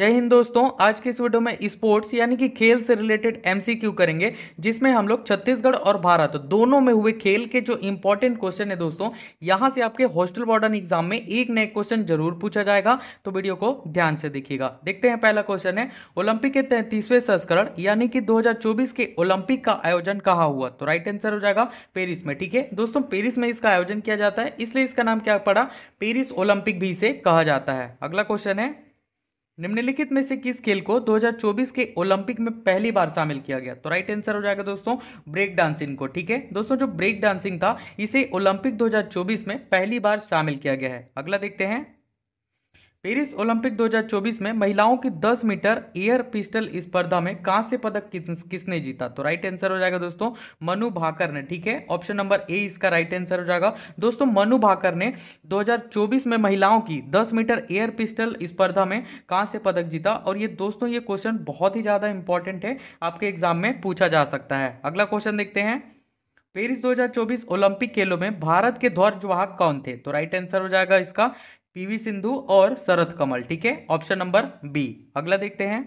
जय हिंद दोस्तों आज के इस वीडियो में स्पोर्ट्स यानी कि खेल से रिलेटेड एमसीक्यू करेंगे जिसमें हम लोग छत्तीसगढ़ और भारत दोनों में हुए खेल के जो इंपॉर्टेंट क्वेश्चन है दोस्तों यहां से आपके हॉस्टल बॉर्डन एग्जाम में एक नए क्वेश्चन जरूर पूछा जाएगा तो वीडियो को ध्यान से देखिएगा देखते हैं पहला क्वेश्चन है ओलंपिक के तैंतीसवें संस्करण यानी कि दो के ओलंपिक का आयोजन कहाँ हुआ तो राइट आंसर हो जाएगा पेरिस में ठीक है दोस्तों पेरिस में इसका आयोजन किया जाता है इसलिए इसका नाम क्या पड़ा पेरिस ओलंपिक भी इसे कहा जाता है अगला क्वेश्चन है निम्नलिखित में से किस खेल को 2024 के ओलंपिक में पहली बार शामिल किया गया तो राइट आंसर हो जाएगा दोस्तों ब्रेक डांसिंग को ठीक है दोस्तों जो ब्रेक डांसिंग था इसे ओलंपिक 2024 में पहली बार शामिल किया गया है अगला देखते हैं पेरिस ओलंपिक 2024 में महिलाओं की 10 मीटर एयर पिस्टल स्पर्धा में कांस्य पदक किस, किसने जीता तो राइट आंसर हो जाएगा दोस्तों मनु भाकर ने ठीक है ऑप्शन नंबर ए इसका राइट आंसर हो जाएगा दोस्तों मनु भाकर ने 2024 में महिलाओं की 10 मीटर एयर पिस्टल स्पर्धा में कांस्य पदक जीता और ये दोस्तों ये क्वेश्चन बहुत ही ज़्यादा इंपॉर्टेंट है आपके एग्जाम में पूछा जा सकता है अगला क्वेश्चन देखते हैं पेरिस 2024 ओलंपिक खेलों में भारत के ध्वजवाहक कौन थे तो राइट आंसर हो जाएगा इसका पीवी सिंधु और शरद कमल ठीक है ऑप्शन नंबर बी अगला देखते हैं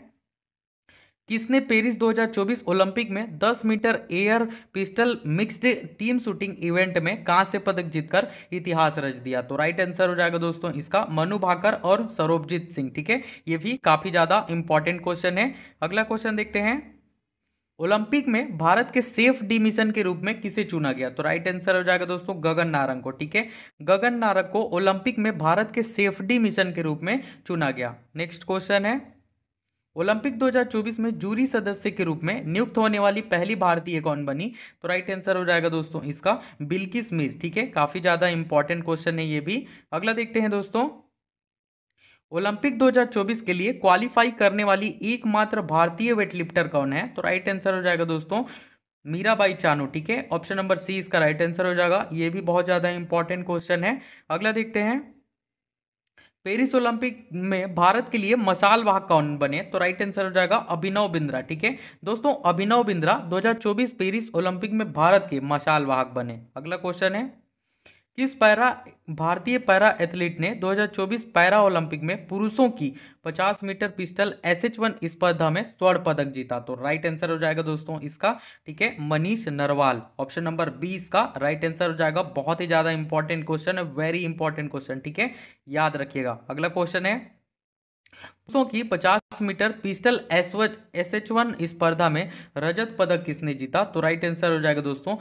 किसने पेरिस 2024 ओलंपिक में 10 metre air pistol mixed team shooting event में कहां से पदक जीतकर इतिहास रच दिया तो राइट आंसर हो जाएगा दोस्तों इसका मनु भाकर और सरोपजीत सिंह ठीक है ये भी काफी ज्यादा इंपॉर्टेंट क्वेश्चन है अगला क्वेश्चन देखते हैं ओलंपिक में भारत के सेफ डी मिशन के रूप में किसे चुना गया तो राइट आंसर हो जाएगा दोस्तों गगन नारंग को ठीक है गगन नारंग को ओलंपिक में भारत के सेफ डी मिशन के रूप में चुना गया नेक्स्ट क्वेश्चन है ओलंपिक 2024 में जूरी सदस्य के रूप में नियुक्त होने वाली पहली भारतीय कौन बनी तो राइट आंसर हो जाएगा दोस्तों इसका बिल्किस मीर ठीक है काफ़ी ज़्यादा इंपॉर्टेंट क्वेश्चन है ये भी अगला देखते हैं दोस्तों ओलंपिक 2024 के लिए क्वालिफाई करने वाली एकमात्र भारतीय वेटलिफ्टर कौन है तो राइट आंसर हो जाएगा दोस्तों मीराबाई चानू ठीक है ऑप्शन नंबर सी इसका राइट आंसर हो जाएगा ये भी बहुत ज़्यादा इंपॉर्टेंट क्वेश्चन है अगला देखते हैं पेरिस ओलंपिक में भारत के लिए मसाल वाहक कौन बने तो राइट आंसर हो जाएगा अभिनव बिंद्रा ठीक है दोस्तों अभिनव बिंद्रा 2024 पेरिस ओलंपिक में भारत के मसाल वाहक बने अगला क्वेश्चन है किस पैरा भारतीय पैरा एथलीट ने 2024 पैरा ओलंपिक में पुरुषों की 50 metre pistol S H one स्पर्धा में स्वर्ण पदक जीता तो राइट आंसर हो जाएगा दोस्तों इसका ठीक है Manish Narwal option number B इसका राइट आंसर हो जाएगा बहुत ही ज़्यादा इंपॉर्टेंट क्वेश्चन है वेरी इंपॉर्टेंट क्वेश्चन ठीक है याद रखिएगा अगला क्वेश्चन है पुरुषों की 50 metre pistol S H one स्पर्धा में रजत पदक किसने जीता तो राइट आंसर हो जाएगा दोस्तों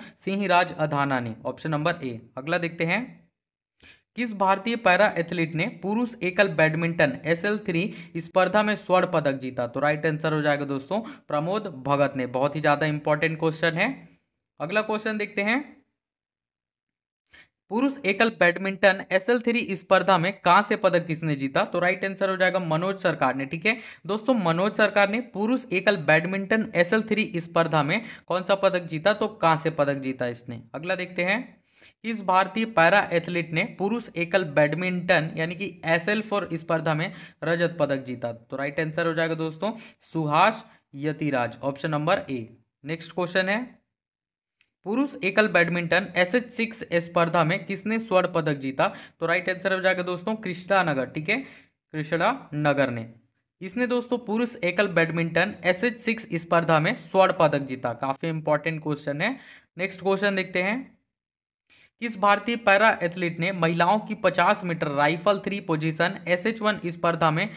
राज अधाना ने ऑप्शन नंबर ए अगला देखते हैं किस भारतीय पैरा एथलीट ने पुरुष एकल बैडमिंटन एस एल थ्री स्पर्धा में स्वर्ण पदक जीता तो राइट आंसर हो जाएगा दोस्तों प्रमोद भगत ने बहुत ही ज़्यादा इंपॉर्टेंट क्वेश्चन है अगला क्वेश्चन देखते हैं पुरुष एकल बैडमिंटन एस एल थ्री स्पर्धा में कहां से पदक किसने जीता तो राइट आंसर हो जाएगा मनोज सरकार ने ठीक है दोस्तों मनोज सरकार ने पुरुष एकल बैडमिंटन एस एल थ्री स्पर्धा में कौन सा पदक जीता तो कहां से पदक जीता इसने अगला देखते हैं इस भारतीय पैरा एथलीट ने पुरुष एकल बैडमिंटन यानी कि एस एल फोर स्पर्धा में रजत पदक जीता तो राइट आंसर हो जाएगा दोस्तों Suhas Yathiraj option number A next question है पुरुष एकल बैडमिंटन एस एच सिक्स स्पर्धा में किसने स्वर्ण पदक जीता तो राइट आंसर हो जाएगा दोस्तों कृष्णा नगर ठीक है कृष्णा नगर ने इसने दोस्तों पुरुष एकल बैडमिंटन एस एच सिक्स स्पर्धा में स्वर्ण पदक जीता काफी इंपॉर्टेंट क्वेश्चन है नेक्स्ट क्वेश्चन देखते हैं किस भारतीय पैरा एथलीट ने महिलाओं की 50 metre rifle three position S H one स्पर्धा में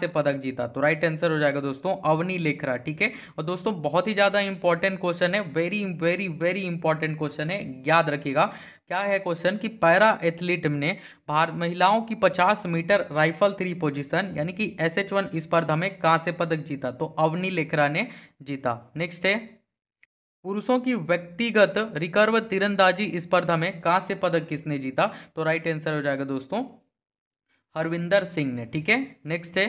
से पदक जीता तो राइट आंसर हो जाएगा दोस्तों अवनी लेखरा ठीक है और दोस्तों बहुत ही ज़्यादा इंपॉर्टेंट क्वेश्चन है very very very important question है याद रखिएगा क्या है क्वेश्चन कि पैरा एथलीट ने भारत महिलाओं की 50 मीटर राइफल थ्री पोजिशन यानी कि एस एच वन स्पर्धा में से पदक जीता तो अवनी लेखरा ने जीता नेक्स्ट है पुरुषों की व्यक्तिगत रिकर्व तीरंदाजी स्पर्धा में कांस्य पदक किसने जीता तो राइट आंसर हो जाएगा दोस्तों हरविंदर सिंह ने ठीक है नेक्स्ट है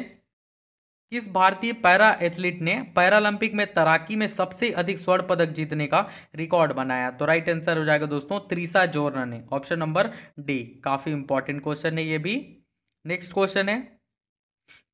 किस भारतीय पैरा एथलीट ने पैरालंपिक में तैराकी में सबसे अधिक स्वर्ण पदक जीतने का रिकॉर्ड बनाया तो राइट आंसर हो जाएगा दोस्तों त्रिसा जोरना ने ऑप्शन नंबर डी काफी इंपॉर्टेंट क्वेश्चन है ये भी नेक्स्ट क्वेश्चन है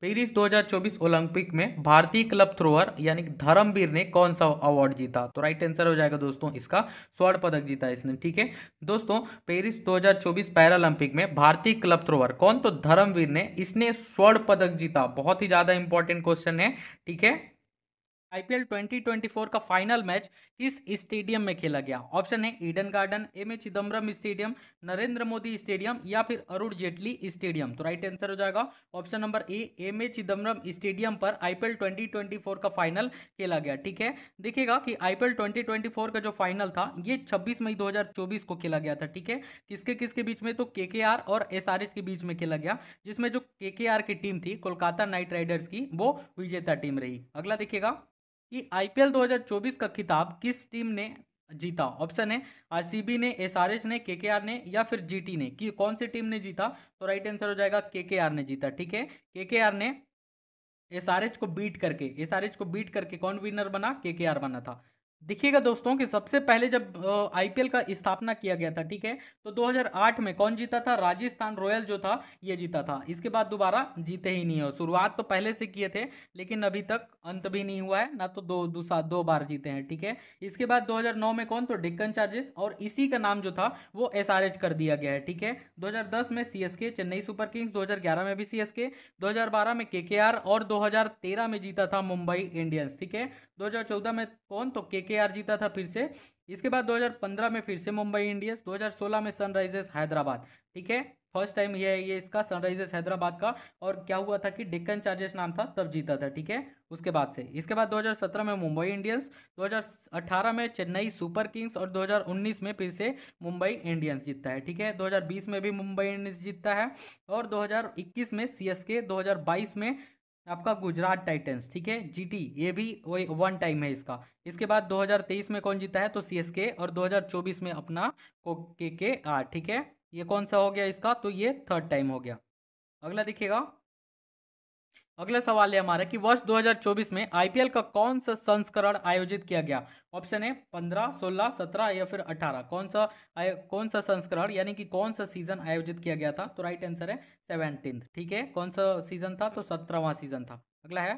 पेरिस 2024 ओलंपिक में भारतीय क्लब थ्रोअर यानी धर्मवीर ने कौन सा अवार्ड जीता तो राइट आंसर हो जाएगा दोस्तों इसका स्वर्ण पदक जीता इसने ठीक है दोस्तों पेरिस 2024 पैरालंपिक में भारतीय क्लब थ्रोअर कौन तो धर्मवीर ने इसने स्वर्ण पदक जीता बहुत ही ज़्यादा इंपॉर्टेंट क्वेश्चन है ठीक है आईपीएल 2024 का फाइनल मैच किस स्टेडियम में खेला गया ऑप्शन है Eden Garden M A Chidambaram stadium Narendra Modi stadium या फिर अरुण जेटली स्टेडियम तो राइट आंसर हो जाएगा option number A M A Chidambaram stadium पर आईपीएल 2024 का फाइनल खेला गया ठीक है देखिएगा कि आईपीएल 2024 का जो फाइनल था ये छब्बीस मई दो को खेला गया था ठीक है किसके किसके बीच में तो के और एस के बीच में खेला गया जिसमें जो के की टीम थी कोलकाता नाइट राइडर्स की वो विजेता टीम रही अगला देखिएगा कि आईपीएल 2024 का खिताब किस टीम ने जीता ऑप्शन है आरसीबी ने एसआरएच ने केकेआर ने या फिर जीटी ने कि कौन सी टीम ने जीता तो राइट आंसर हो जाएगा केकेआर ने जीता ठीक है केकेआर ने एसआरएच को बीट करके एसआरएच को बीट करके कौन विनर बना केकेआर बना था देखिएगा दोस्तों कि सबसे पहले जब आईपीएल का स्थापना किया गया था ठीक है तो 2008 में कौन जीता था राजस्थान रॉयल जो था ये जीता था इसके बाद दोबारा जीते ही नहीं हो शुरुआत तो पहले से किए थे लेकिन अभी तक अंत भी नहीं हुआ है ना तो दो दूसरा दो बार जीते हैं ठीक है इसके बाद 2009 में कौन तो डिक्कन चार्जेस और इसी का नाम जो था वो एस कर दिया गया है ठीक है दो में सी चेन्नई सुपर किंग्स दो में भी सी एस में के और दो में जीता था मुंबई इंडियंस ठीक है दो में कौन तो के के जीता था फिर से इसके बाद 2015 में फिर से मुंबई इंडियंस 2016 में सनराइजर्स हैदराबाद ठीक है फर्स्ट टाइम ये है ये इसका सनराइजर्स हैदराबाद का और क्या हुआ था कि डेक्कन चार्जर्स नाम था तब जीता था ठीक है उसके बाद से इसके बाद 2017 में मुंबई इंडियंस 2018 में चेन्नई सुपर किंग्स और 2019 में फिर से मुंबई इंडियंस जीतता है ठीक है 2020 में भी मुंबई इंडियंस जीतता है और 2021 में सी एस के में आपका गुजरात टाइटन्स ठीक है जीटी ये भी वही वन टाइम है इसका इसके बाद 2023 में कौन जीता है तो सीएसके और 2024 में अपना को के के आर ठीक है ये कौन सा हो गया इसका तो ये थर्ड टाइम हो गया अगला देखिएगा अगला सवाल है हमारा कि वर्ष 2024 में आईपीएल का कौन सा संस्करण आयोजित किया गया ऑप्शन है 15, 16, 17 या फिर 18 कौन सा कौन सा संस्करण यानी कि कौन सा सीजन आयोजित किया गया था तो राइट आंसर है सेवनटीन ठीक है कौन सा सीजन था तो सत्रहवा सीजन था अगला है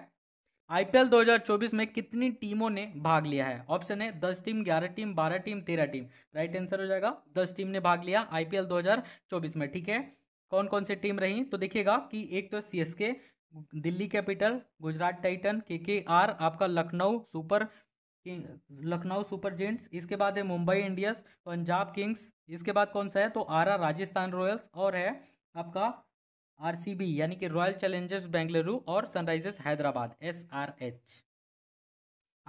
आईपीएल 2024 में कितनी टीमों ने भाग लिया है ऑप्शन है दस टीम ग्यारह टीम बारह टीम तेरह टीम राइट आंसर हो जाएगा दस टीम ने भाग लिया आईपीएल 2024 में ठीक है कौन कौन सी टीम रही तो देखिएगा कि एक तो CSK Delhi capital Gujarat titan K K R आपका Lucknow super Lucknow super giants इसके बाद है मुंबई इंडियंस पंजाब किंग्स इसके बाद कौन सा है तो आर आर राजस्थान रॉयल्स और है आपका आरसीबी यानी कि रॉयल चैलेंजर्स बेंगलुरु और sunrisers Hyderabad S R H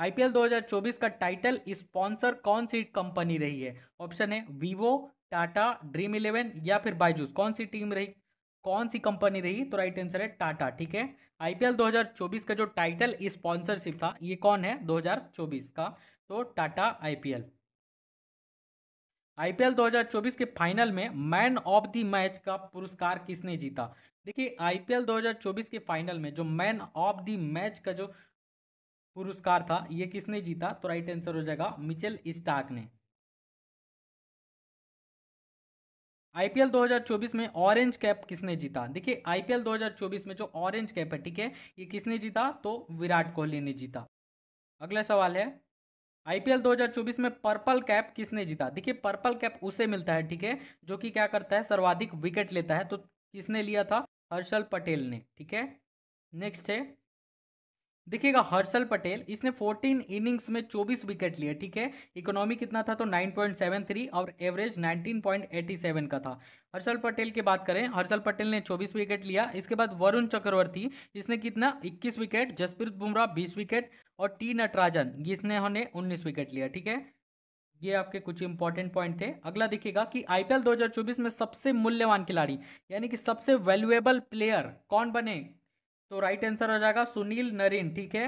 IPL 2024 का टाइटल स्पॉन्सर कौन सी कंपनी रही है ऑप्शन है वीवो टाटा ड्रीम इलेवन या फिर बायजूस कौन सी टीम रही कौन सी कंपनी रही तो राइट आंसर है टाटा ठीक है आईपीएल 2024 का जो टाइटल स्पॉन्सरशिप था ये कौन है 2024 का तो टाटा आईपीएल आईपीएल 2024 के फाइनल में मैन ऑफ द मैच का पुरस्कार किसने जीता देखिए आईपीएल 2024 के फाइनल में जो मैन ऑफ द मैच का जो पुरस्कार था ये किसने जीता तो राइट आंसर हो जाएगा मिचेल स्टार्क ने आईपीएल 2024 में ऑरेंज कैप किसने जीता देखिए आईपीएल 2024 में जो ऑरेंज कैप है ठीक है ये किसने जीता तो विराट कोहली ने जीता अगला सवाल है आईपीएल 2024 में पर्पल कैप किसने जीता देखिए पर्पल कैप उसे मिलता है ठीक है जो कि क्या करता है सर्वाधिक विकेट लेता है तो किसने लिया था हर्षल पटेल ने ठीक है नेक्स्ट है देखिएगा हर्षल पटेल इसने 14 इनिंग्स में 24 विकेट लिए ठीक है इकोनॉमी कितना था तो 9.73 और एवरेज 19.87 का था हर्षल पटेल की बात करें हर्षल पटेल ने 24 विकेट लिया इसके बाद वरुण चक्रवर्ती इसने कितना 21 विकेट जसप्रीत बुमराह 20 विकेट और टी नटराजन जिसने उन्हें 19 विकेट लिया ठीक है ये आपके कुछ इंपॉर्टेंट पॉइंट थे अगला देखिएगा कि आईपीएल 2024 में सबसे मूल्यवान खिलाड़ी यानी कि सबसे वैल्यूएबल प्लेयर कौन बने तो राइट आंसर हो जाएगा सुनील नरेन ठीक है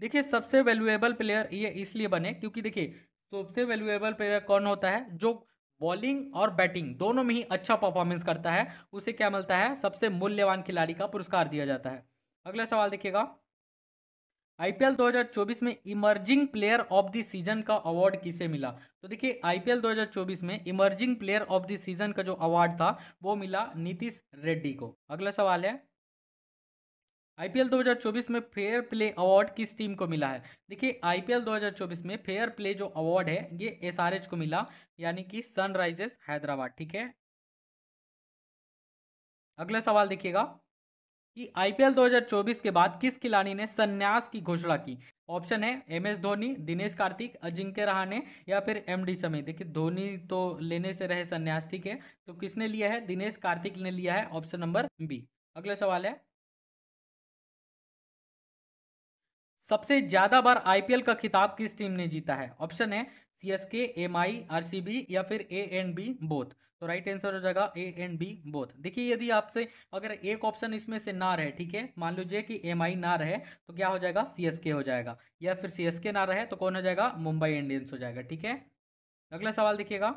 देखिए सबसे वैल्यूएबल प्लेयर ये इसलिए बने क्योंकि देखिए सबसे वैल्यूएबल प्लेयर कौन होता है जो बॉलिंग और बैटिंग दोनों में ही अच्छा परफॉर्मेंस करता है उसे क्या मिलता है सबसे मूल्यवान खिलाड़ी का पुरस्कार दिया जाता है अगला सवाल देखिएगा आईपीएल 2024 में emerging player of the season का अवार्ड किसे मिला तो देखिए आईपीएल 2024 में emerging player of the season का जो अवार्ड था वो मिला नीतीश रेड्डी को अगला सवाल है आईपीएल 2024 में फेयर प्ले अवार्ड किस टीम को मिला है देखिए आईपीएल 2024 में फेयर प्ले जो अवार्ड है ये एसआरएच को मिला यानी कि सनराइजर्स हैदराबाद ठीक है अगला सवाल देखिएगा कि आईपीएल 2024 के बाद किस खिलाड़ी ने संन्यास की घोषणा की ऑप्शन है एम एस धोनी दिनेश कार्तिक अजिंक्य रहाणे या फिर एम डी समय देखिए धोनी तो लेने से रहे संन्यास ठीक है तो किसने लिया है दिनेश कार्तिक ने लिया है ऑप्शन नंबर बी अगला सवाल है सबसे ज्यादा बार आईपीएल का खिताब किस टीम ने जीता है ऑप्शन है C S K M I R C B या फिर ए एंड बी बोथ तो राइट आंसर हो जाएगा ए एंड बी बोथ देखिए यदि आपसे अगर एक ऑप्शन इसमें से ना रहे ठीक है मान लीजिए कि एम आई ना रहे तो क्या हो जाएगा सी एस के हो जाएगा या फिर सी एस के ना रहे तो कौन हो जाएगा मुंबई इंडियंस हो जाएगा ठीक है अगला सवाल देखिएगा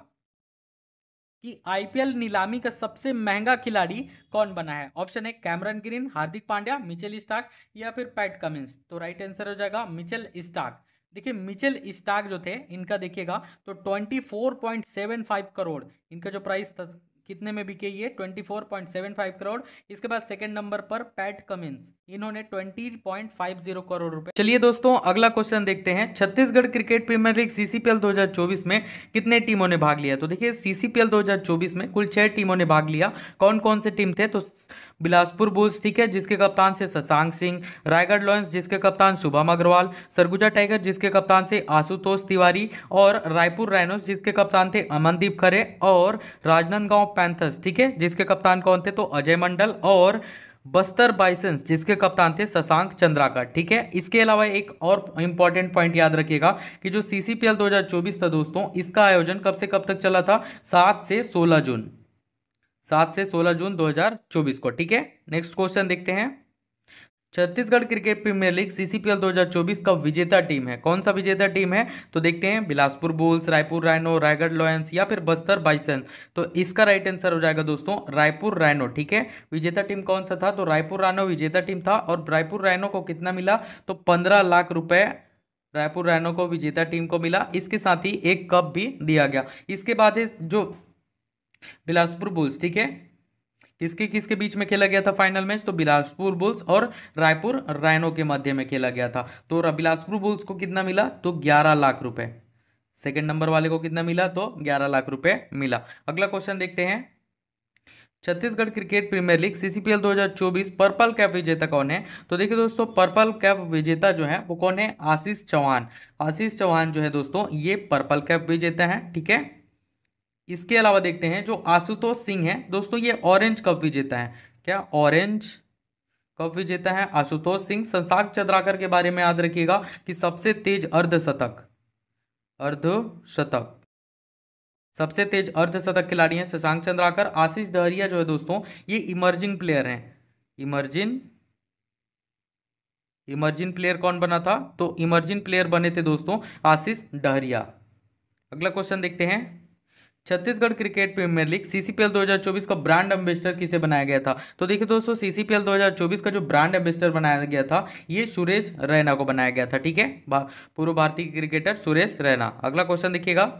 कि आईपीएल नीलामी का सबसे महंगा खिलाड़ी कौन बना है ऑप्शन है Cameron Green Hardik Pandya Mitchell Starc या फिर पैट कमिंस तो राइट आंसर हो जाएगा मिचेल स्टार्क देखिए मिचेल स्टार्क जो थे इनका देखिएगा तो 24.75 करोड़ इनका जो प्राइस था कितने में बिके ये twenty four point seven five crore इसके बाद सेकंड नंबर पर पैट कमिंस इन्होंने twenty point five zero crore रुपए चलिए दोस्तों अगला क्वेश्चन देखते हैं Chhattisgarh cricket premier league CCPL 2024 में कितने टीमों ने भाग लिया तो देखिए सीसीपीएल 2024 में कुल छह टीमों ने भाग लिया कौन कौन से टीम थे तो बिलासपुर बुल्स ठीक है जिसके कप्तान से शशांक सिंह रायगढ़ लॉयंस जिसके कप्तान शुभम अग्रवाल सरगुजा टाइगर जिसके कप्तान से आशुतोष तिवारी और रायपुर रायनोस जिसके कप्तान थे अमनदीप खरे और राजनांदगांव पैंथर्स ठीक है जिसके कप्तान कौन थे तो अजय मंडल और बस्तर बाइसेंस जिसके कप्तान थे शशांक चंद्राकर ठीक है इसके अलावा एक और इंपॉर्टेंट पॉइंट याद रखिएगा कि जो सीसीपीएल 2024 था दोस्तों इसका आयोजन कब से कब तक चला था सात से सोलह जून सात से सोलह जून 2024 को ठीक है नेक्स्ट क्वेश्चन देखते हैं Chhattisgarh cricket premier league CCPL 2024 का विजेता टीम है कौन सा विजेता टीम है तो देखते हैं Bilaspur bulls Raipur rhinos Raigarh lions या फिर बस्तर बाइसन तो इसका राइट आंसर हो जाएगा दोस्तों रायपुर रायनो ठीक है विजेता टीम कौन सा था तो रायपुर रायनो विजेता टीम था और रायपुर रायनो को कितना मिला तो पंद्रह लाख रुपए रायपुर रायनो को विजेता टीम को मिला इसके साथ ही एक कप भी दिया गया इसके बाद है जो बिलासपुर बुल्स ठीक है किसके किसके बीच में खेला गया था फाइनल मैच तो बिलासपुर बुल्स और रायपुर रायनो के मध्य में खेला गया था तो बिलासपुर बुल्स को कितना मिला तो ग्यारह लाख रुपए सेकेंड नंबर वाले को कितना मिला तो ग्यारह लाख रुपए मिला अगला क्वेश्चन देखते हैं Chhattisgarh cricket premier league CCPL 2024 purple cap विजेता कौन है तो देखिए दोस्तों पर्पल कैप विजेता जो है वो कौन है आशीष चौहान आशीष चौहान जो है दोस्तों ये पर्पल कैप विजेता है ठीक है इसके अलावा देखते हैं जो आशुतोष सिंह है दोस्तों ये ऑरेंज कप विजेता है क्या ऑरेंज कप विजेता है आशुतोष सिंह शशांक चंद्राकर के बारे में याद रखिएगा कि सबसे तेज अर्धशतक अर्धशतक सबसे तेज अर्धशतक खिलाड़ी हैं शशांक चंद्राकर आशीष दहरिया जो है दोस्तों ये इमर्जिंग प्लेयर हैं इमर्जिंग इमर्जिंग प्लेयर कौन बना था तो इमर्जिंग प्लेयर बने थे दोस्तों आशीष डहरिया अगला क्वेश्चन देखते हैं Chhattisgarh cricket premier league CCPL 2024 का ब्रांड एम्बेसडर किसे बनाया गया था तो देखिए दोस्तों सीसीपीएल 2024 का जो ब्रांड एम्बेसडर बनाया गया था ये सुरेश रैना को बनाया गया था ठीक है पूर्व भारतीय क्रिकेटर सुरेश रैना अगला क्वेश्चन देखिएगा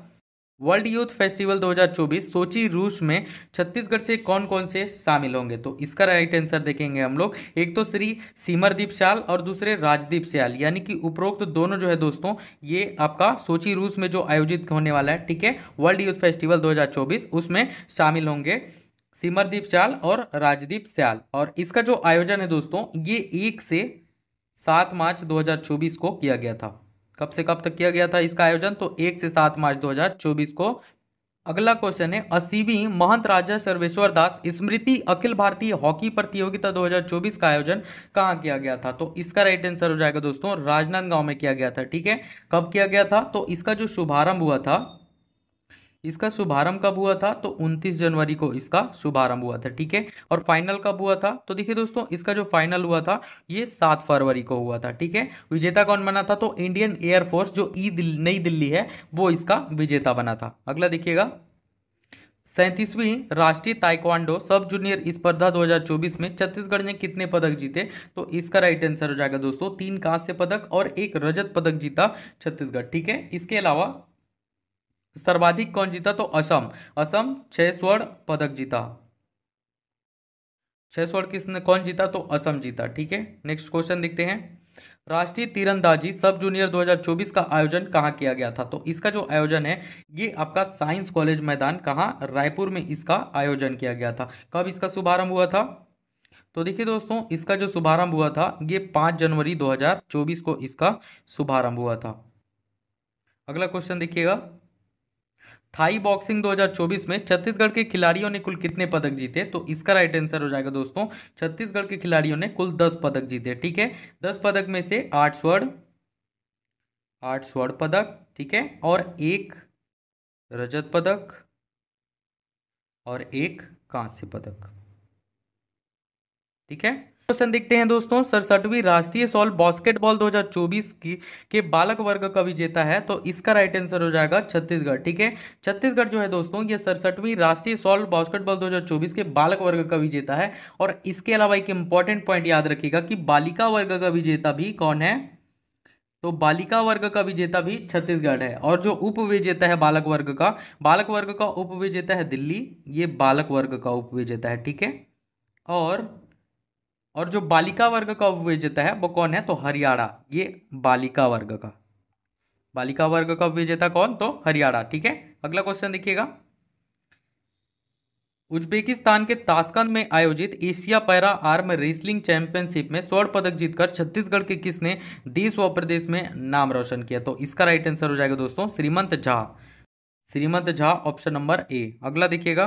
वर्ल्ड यूथ फेस्टिवल 2024 सोची रूस में छत्तीसगढ़ से कौन कौन से शामिल होंगे तो इसका राइट आंसर देखेंगे हम लोग एक तो श्री सिमरदीप श्याल और दूसरे राजदीप श्याल यानी कि उपरोक्त तो दोनों जो है दोस्तों ये आपका सोची रूस में जो आयोजित होने वाला है ठीक है वर्ल्ड यूथ फेस्टिवल 2024 उसमें शामिल होंगे सिमरदीप श्याल और राजदीप श्याल और इसका जो आयोजन है दोस्तों ये एक से सात मार्च दो को किया गया था कब से कब तक किया गया था इसका आयोजन तो एक से सात मार्च 2024 को अगला क्वेश्चन है अस्सीवीं महंत राजा सर्वेश्वर दास स्मृति अखिल भारतीय हॉकी प्रतियोगिता 2024 का आयोजन कहाँ किया गया था तो इसका राइट आंसर हो जाएगा दोस्तों राजनांदगांव में किया गया था ठीक है कब किया गया था तो इसका जो शुभारंभ हुआ था इसका शुभारंभ कब हुआ था तो 29 जनवरी को इसका शुभारंभ हुआ था ठीक है और फाइनल कब हुआ था तो देखिए दोस्तों इसका जो फाइनल हुआ था ये 7 फरवरी को हुआ था ठीक है विजेता कौन बना था तो इंडियन एयरफोर्स जो ई दिल, नई दिल्ली है वो इसका विजेता बना था अगला देखिएगा सैंतीसवीं राष्ट्रीय ताइक्वांडो सब जूनियर स्पर्धा 2024 में छत्तीसगढ़ ने कितने पदक जीते तो इसका राइट आंसर हो जाएगा दोस्तों तीन कांस्य पदक और एक रजत पदक जीता छत्तीसगढ़ ठीक है इसके अलावा सर्वाधिक कौन जीता तो असम असम छह स्वर्ण पदक जीता छह स्वर्ण किसने कौन जीता तो असम जीता ठीक है नेक्स्ट क्वेश्चन देखते हैं राष्ट्रीय तीरंदाजी सब जूनियर 2024 का आयोजन कहाँ किया गया था तो इसका जो आयोजन है ये आपका साइंस कॉलेज मैदान कहाँ रायपुर में इसका आयोजन किया गया था कब इसका शुभारंभ हुआ था तो देखिए दोस्तों इसका जो शुभारंभ हुआ था ये पाँच जनवरी 2024 को इसका शुभारंभ हुआ था अगला क्वेश्चन देखिएगा थाई बॉक्सिंग 2024 में छत्तीसगढ़ के खिलाड़ियों ने कुल कितने पदक जीते तो इसका राइट आंसर हो जाएगा दोस्तों छत्तीसगढ़ के खिलाड़ियों ने कुल दस पदक जीते ठीक है दस पदक में से आठ स्वर्ण आठ स्वर्ण पदक ठीक है और एक रजत पदक और एक कांस्य पदक ठीक है क्वेश्चन देखते हैं दोस्तों सड़सठवीं राष्ट्रीय सॉल बास्केटबॉल 2024 की के बालक वर्ग का विजेता है तो इसका राइट आंसर हो जाएगा छत्तीसगढ़ ठीक है छत्तीसगढ़ जो है दोस्तों ये सड़सठवीं राष्ट्रीय सॉल बास्केटबॉल 2024 के बालक वर्ग का विजेता है और इसके अलावा एक इंपॉर्टेंट पॉइंट याद रखेगा कि बालिका वर्ग का विजेता भी कौन है तो बालिका वर्ग का विजेता भी छत्तीसगढ़ है और जो उप विजेता है बालक वर्ग का बालक वर्ग का उप विजेता है दिल्ली ये बालक वर्ग का उप विजेता है ठीक है और और जो बालिका वर्ग का उपविजेता है वो कौन है तो हरियाणा ये बालिका वर्ग का बालिका वर्ग का उपविजेता कौन तो हरियाणा ठीक है अगला क्वेश्चन देखिएगा उज्बेकिस्तान के ताशकंद में आयोजित Asia para arm wrestling championship में स्वर्ण पदक जीतकर छत्तीसगढ़ के किसने देश व प्रदेश में नाम रोशन किया तो इसका राइट आंसर हो जाएगा दोस्तों Shrimant Jha Shrimant Jha option number A अगला देखिएगा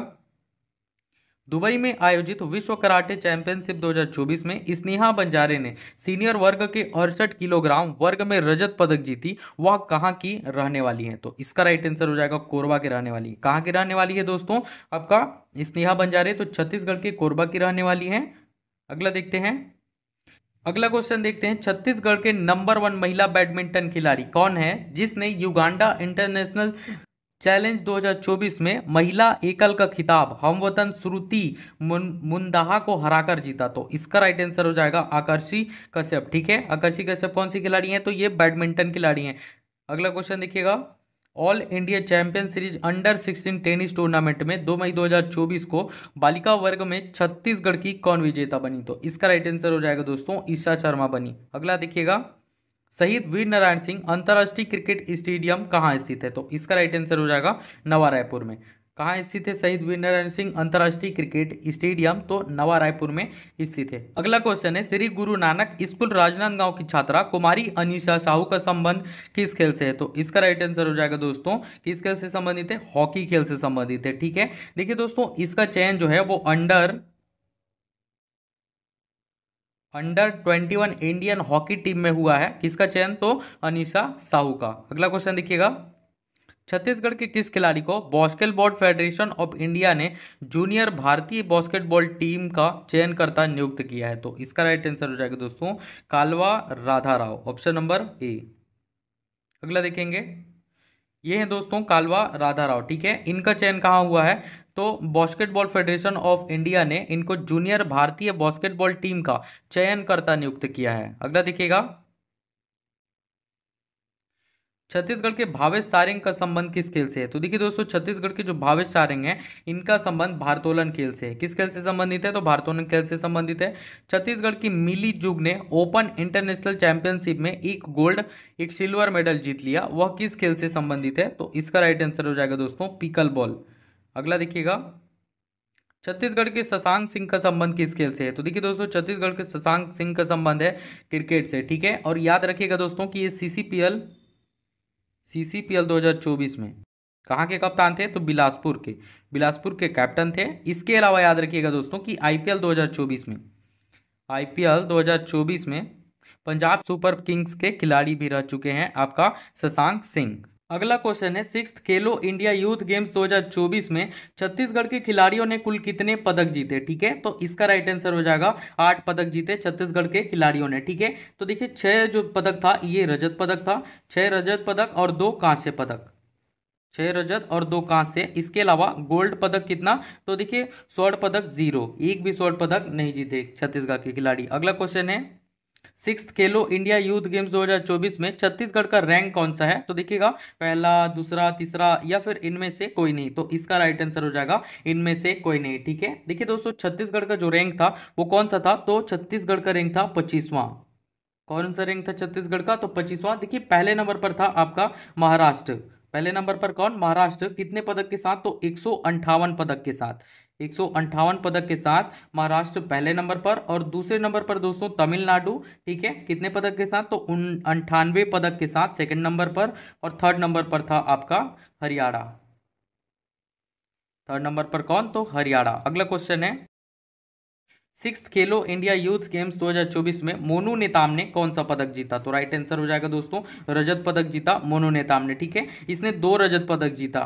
दुबई में आयोजित विश्व कराटे चैंपियनशिप 2024 में स्नेहा बंजारे ने सीनियर वर्ग के अड़सठ किलोग्राम वर्ग में रजत पदक जीती वह कहाँ की रहने वाली हैं तो इसका राइट आंसर हो जाएगा कोरबा की रहने वाली कहाँ की रहने वाली है दोस्तों आपका स्नेहा बंजारे तो छत्तीसगढ़ के कोरबा की रहने वाली हैं अगला देखते हैं अगला क्वेश्चन देखते हैं छत्तीसगढ़ के नंबर वन महिला बैडमिंटन खिलाड़ी कौन है जिसने युगांडा इंटरनेशनल चैलेंज 2024 में महिला एकल का खिताब वतन श्रुति मुंदहा को हराकर जीता तो इसका राइट आंसर हो जाएगा आकर्षी कश्यप ठीक है आकर्षी कश्यप कौन सी खिलाड़ी हैं तो ये बैडमिंटन खिलाड़ी हैं अगला क्वेश्चन देखिएगा all India champion series under 16 tennis tournament में 2 मई 2024 को बालिका वर्ग में छत्तीसगढ़ की कौन विजेता बनी तो इसका राइट आंसर हो जाएगा दोस्तों ईशा शर्मा बनी अगला देखिएगा शहीद वीर नारायण सिंह अंतर्राष्ट्रीय क्रिकेट स्टेडियम कहाँ स्थित है तो इसका राइट आंसर हो जाएगा नवा रायपुर में कहाँ स्थित है शहीद वीर नारायण सिंह अंतर्राष्ट्रीय क्रिकेट स्टेडियम तो नवा रायपुर में स्थित है अगला क्वेश्चन है श्री गुरु नानक स्कूल राजनांदगांव की छात्रा कुमारी अनिशा साहू का संबंध किस खेल से है तो इसका राइट आंसर हो जाएगा दोस्तों किस खेल से संबंधित है हॉकी खेल से संबंधित है ठीक है देखिए दोस्तों इसका चयन जो है वो under under 21 Indian hockey team में हुआ है किसका चयन तो अनिशा साहू का अगला क्वेश्चन देखिएगा छत्तीसगढ़ के किस खिलाड़ी को बास्केटबॉल फेडरेशन ऑफ इंडिया ने जूनियर भारतीय बास्केटबॉल टीम का चयन करता नियुक्त किया है तो इसका राइट आंसर हो जाएगा दोस्तों Kalva Radha Rao option number A अगला देखेंगे ये है दोस्तों कालवा राधा राव ठीक है इनका चयन कहाँ हुआ है तो बॉस्केटबॉल फेडरेशन ऑफ इंडिया ने इनको जूनियर भारतीय बॉस्केटबॉल टीम का चयनकर्ता नियुक्त किया है अगला देखिएगा छत्तीसगढ़ के भावेश सारंग का संबंध किस खेल से है तो देखिए दोस्तों छत्तीसगढ़ के जो भावेश सारिंग है इनका संबंध भारतोलन खेल से किस खेल से संबंधित है तो भारतोलन खेल से संबंधित है छत्तीसगढ़ की मिली जुग ने ओपन इंटरनेशनल चैंपियनशिप में एक गोल्ड एक सिल्वर मेडल जीत लिया वह किस खेल से संबंधित है तो इसका राइट आंसर हो जाएगा दोस्तों पिकल बॉल अगला देखिएगा छत्तीसगढ़ के शशांक सिंह का संबंध किस खेल से है तो देखिए दोस्तों छत्तीसगढ़ के शशांक सिंह का संबंध है क्रिकेट से ठीक है और याद रखिएगा दोस्तों कि ये सीसीपीएल सीसीपीएल 2024 में कहाँ के कप्तान थे तो बिलासपुर के बिलासपुर के कैप्टन थे इसके अलावा याद रखिएगा दोस्तों कि आईपीएल 2024 में आईपीएल 2024 में पंजाब सुपर किंग्स के खिलाड़ी भी रह चुके हैं आपका शशांक सिंह अगला क्वेश्चन है सिक्स खेलो इंडिया यूथ गेम्स 2024 में छत्तीसगढ़ के खिलाड़ियों ने कुल कितने पदक जीते ठीक है तो इसका राइट आंसर हो जाएगा आठ पदक जीते छत्तीसगढ़ के खिलाड़ियों ने ठीक है तो देखिए छः जो पदक था ये रजत पदक था छः रजत पदक और दो कांस्य पदक छः रजत और दो कांस्य इसके अलावा गोल्ड पदक कितना तो देखिए स्वर्ण पदक जीरो एक भी स्वर्ण पदक नहीं जीते छत्तीसगढ़ के खिलाड़ी अगला क्वेश्चन है सिक्स खेलो इंडिया यूथ गेम्स 2024 में छत्तीसगढ़ का रैंक कौन सा है तो देखिएगा पहला दूसरा तीसरा या फिर इनमें से कोई नहीं तो इसका राइट आंसर हो जाएगा इनमें से कोई नहीं ठीक है देखिए दोस्तों छत्तीसगढ़ का जो रैंक था वो कौन सा था तो छत्तीसगढ़ का रैंक था पच्चीसवां कौन सा रैंक था छत्तीसगढ़ का तो पच्चीसवां देखिए पहले नंबर पर था आपका महाराष्ट्र पहले नंबर पर कौन महाराष्ट्र कितने पदक के साथ तो एक पदक के साथ एक सौ अंठावन पदक के साथ महाराष्ट्र पहले नंबर पर और दूसरे नंबर पर दोस्तों तमिलनाडु ठीक है कितने पदक के साथ तो उन अंठानवे पदक के साथ सेकंड नंबर पर और थर्ड नंबर पर था आपका हरियाणा थर्ड नंबर पर कौन तो हरियाणा अगला क्वेश्चन है सिक्स खेलो इंडिया यूथ गेम्स 2024 में मोनू नेताम ने कौन सा पदक जीता तो राइट आंसर हो जाएगा दोस्तों रजत पदक जीता मोनू नेताम ने ठीक है इसने दो रजत पदक जीता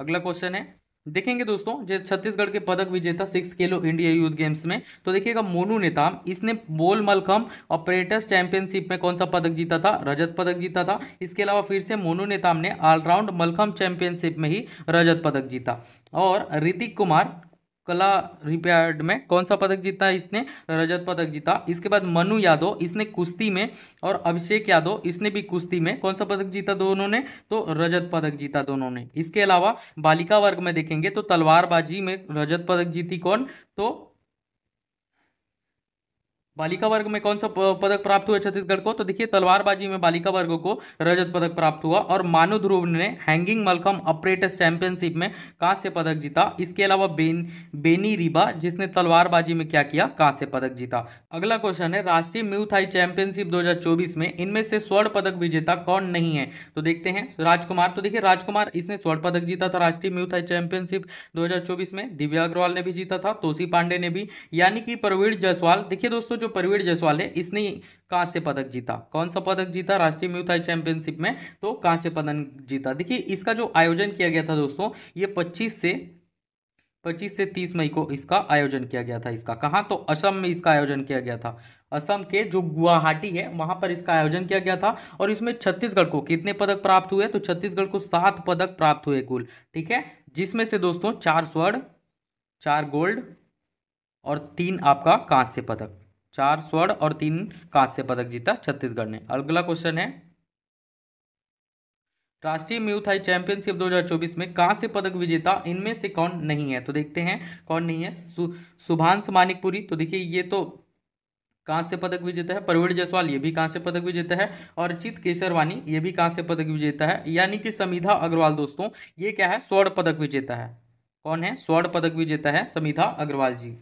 अगला क्वेश्चन है देखेंगे दोस्तों जैसे छत्तीसगढ़ के पदक विजेता सिक्स खेलो इंडिया यूथ गेम्स में तो देखिएगा मोनू नेताम इसने बोल मलखम ऑपरेटर्स चैंपियनशिप में कौन सा पदक जीता था रजत पदक जीता था इसके अलावा फिर से मोनू नेताम ने ऑलराउंड मलखम चैंपियनशिप में ही रजत पदक जीता और ऋतिक कुमार कला रिपेयर्ड में कौन सा पदक जीता इसने रजत पदक जीता इसके बाद मनु यादव इसने कुश्ती में और अभिषेक यादव इसने भी कुश्ती में कौन सा पदक जीता दोनों ने तो रजत पदक जीता दोनों ने इसके अलावा बालिका वर्ग में देखेंगे तो तलवारबाजी में रजत पदक जीती कौन तो बालिका वर्ग में कौन सा पदक प्राप्त हुआ छत्तीसगढ़ को तो देखिए तलवारबाजी में बालिका वर्ग को रजत पदक प्राप्त हुआ और मानु ध्रुव ने हैंगिंग मलकम अपरेटस चैंपियनशिप में कांस्य पदक जीता इसके अलावा बेन बेनी रिबा जिसने तलवारबाजी में क्या किया कांस्य पदक जीता अगला क्वेश्चन है राष्ट्रीय म्यूथाई चैंपियनशिप दो में इनमें से स्वर्ण पदक विजेता कौन नहीं है तो देखते हैं राजकुमार तो देखिये राजकुमार इसने स्वर्ण पदक जीता था राष्ट्रीय म्यूथाई चैंपियनशिप दो में दिव्या अग्रवाल ने भी जीता था तोसी पांडे ने भी यानी कि प्रवीण जायसवाल देखिए दोस्तों जो परवीर जायसवाल ने इसने कांस्य पदक जीता कौन सा पदक जीता राष्ट्रीय म्यूथाई चैंपियनशिप में तो कांस्य पदक जीता देखिए इसका जो आयोजन किया गया था दोस्तों ये पच्चीस से पच्चीस से तीस मई को इसका आयोजन किया गया था इसका कहाँ तो असम में इसका आयोजन किया गया था असम के जो गुवाहाटी है वहाँ पर इसका आयोजन किया गया था और इसमें छत्तीसगढ़ को कितने पदक प्राप्त हुए तो छत्तीसगढ़ को सात पदक प्राप्त हुए कुल ठीक है जिसमें से दोस्तों चार स्वर्ण चार गोल्ड और तीन आपका कांस्य पदक चार स्वर्ण और तीन कांस्य पदक जीता छत्तीसगढ़ ने अगला क्वेश्चन है राष्ट्रीय म्यूथाई चैंपियनशिप 2024 में कांस्य पदक विजेता इनमें से कौन नहीं है तो देखते हैं कौन नहीं है सु, सुभांश मानिकपुरी तो देखिए ये तो कांस्य पदक विजेता है प्रवीण जसवाल ये भी कांस्य पदक विजेता है और अर्चित केसरवानी ये भी कांस्य पदक विजेता है यानी कि समीधा अग्रवाल दोस्तों ये क्या है स्वर्ण पदक विजेता है कौन है स्वर्ण पदक विजेता है समीधा अग्रवाल जी